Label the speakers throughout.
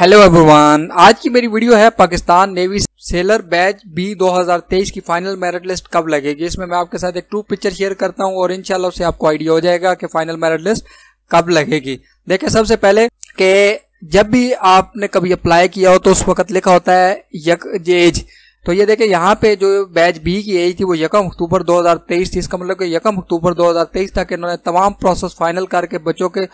Speaker 1: hello everyone आज की मेरी वीडियो है Pakistan navy sailor batch B 2023 की फाइनल मेरिट लिस्ट कब लगेगी इसमें मैं आपके साथ एक ट्रू पिक्चर शेयर करता हूं और इंशाल्लाह उससे आपको आइडिया हो जाएगा कि फाइनल मेरिट लिस्ट कब लगेगी देखिए सबसे पहले कि जब भी आपने कभी अप्लाई किया हो तो उस वक्त लिखा होता है यक एज तो ये देखें यहाँ पे जो बैच बी की एज थी वो यकम अक्टूबर 2023 थी इसका मतलब कि यकम अक्टूबर 2023 तक इन्होंने तमाम प्रोसेस फाइनल करके बच्चों के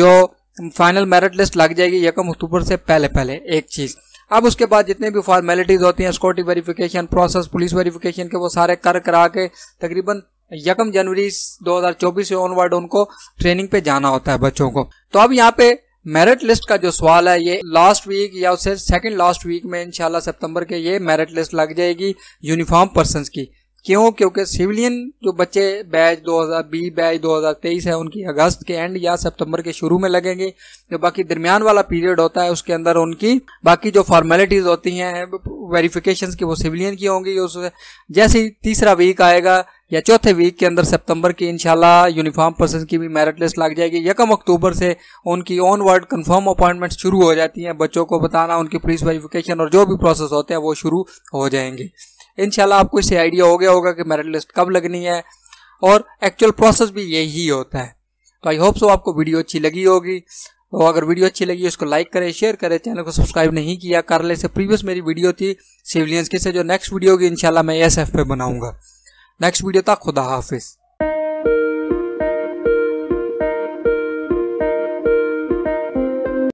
Speaker 1: जो फाइनल मेरिट लिस्ट लग जाएगी यकम अक्टूबर से पहले पहले एक चीज़ अब उसके बाद जितने भी फॉर्मेलिटीज़ होती हैं स्कॉटी वेरिफिकेशन प्रोसेस पुलिस वेरिफिकेशन के वो सारे कर करा के तकरीबन यकम जनवरी 2024 से ऑनवर्ड उनको ट्रेनिंग पे जाना होता है बच्चों को तो अब यहाँ पे मेरिट लिस्ट का जो सवाल है ये लास्ट वीक या उससे सेकंड लास्ट वीक में इंशाल्लाह सितंबर के ये मेरिट लिस्ट लग जाएगी यूनिफॉर्म पर्सन की क्यों क्योंकि सिविलियन जो बच्चे बैच 2020 बैच 2023 है उनकी अगस्त के एंड या सितंबर के शुरू में लगेंगे जो बाकी दरमियान वाला पीरियड होता है उसके अंदर उनकी बाकी जो फॉर्मेलिटीज होती हैं वेरिफिकेशन की वो सिविलियन की होंगी उस जैसे तीसरा वीक आएगा या चौथे वीक के अंदर सितंबर की इंशाल्लाह यूनिफॉर्म पर्सन की भी मेरिट लिस्ट लग जाएगी यकम अक्टूबर से उनकी ऑन वर्ड कंफर्म अपॉइंटमेंट शुरू हो जाती हैं बच्चों को बताना उनकी पुलिस वेरिफिकेशन और जो भी प्रोसेस होते हैं वो शुरू हो जाएंगे इनशाला आपको इससे आइडिया हो गया होगा कि मेरिट लिस्ट कब लगनी है और एक्चुअल प्रोसेस भी यही होता है तो आई होप सो आपको वीडियो अच्छी लगी होगी तो अगर वीडियो अच्छी लगी उसको लाइक करें शेयर करें चैनल को सब्सक्राइब नहीं किया कर ले से प्रीवियस मेरी वीडियो थी सिविलियंस की से जो नेक्स्ट वीडियो होगी इनशाला मैं एस एफ पे बनाऊंगा नेक्स्ट वीडियो था खुदा हाफिज़